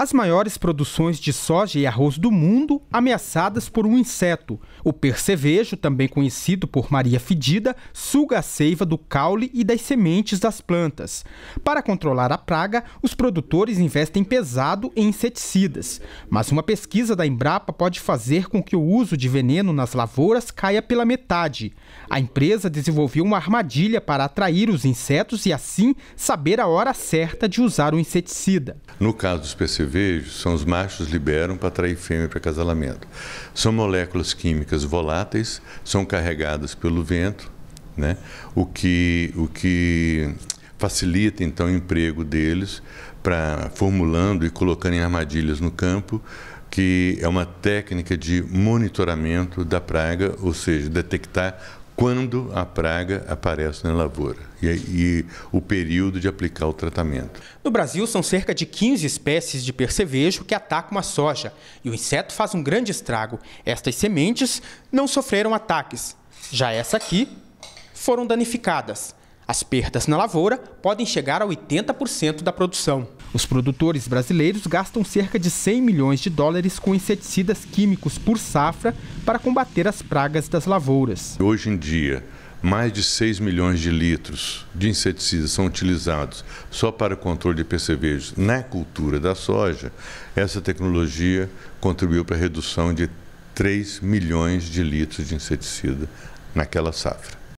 As maiores produções de soja e arroz do mundo ameaçadas por um inseto. O percevejo, também conhecido por Maria Fedida, suga a seiva do caule e das sementes das plantas. Para controlar a praga, os produtores investem pesado em inseticidas. Mas uma pesquisa da Embrapa pode fazer com que o uso de veneno nas lavouras caia pela metade. A empresa desenvolveu uma armadilha para atrair os insetos e, assim, saber a hora certa de usar o inseticida. No caso dos percevejos, vejo são os machos liberam para atrair fêmea para casalamento. São moléculas químicas voláteis, são carregadas pelo vento, né? o, que, o que facilita então o emprego deles para formulando e colocando em armadilhas no campo que é uma técnica de monitoramento da praga, ou seja, detectar quando a praga aparece na lavoura e, e, o período de aplicar o tratamento. No Brasil, são cerca de 15 espécies de percevejo que atacam a soja e o inseto faz um grande estrago. Estas sementes não sofreram ataques. Já essa aqui foram danificadas. As perdas na lavoura podem chegar a 80% da produção. Os produtores brasileiros gastam cerca de 100 milhões de dólares com inseticidas químicos por safra para combater as pragas das lavouras. Hoje em dia, mais de 6 milhões de litros de inseticidas são utilizados só para o controle de percevejos na cultura da soja. Essa tecnologia contribuiu para a redução de 3 milhões de litros de inseticida naquela safra.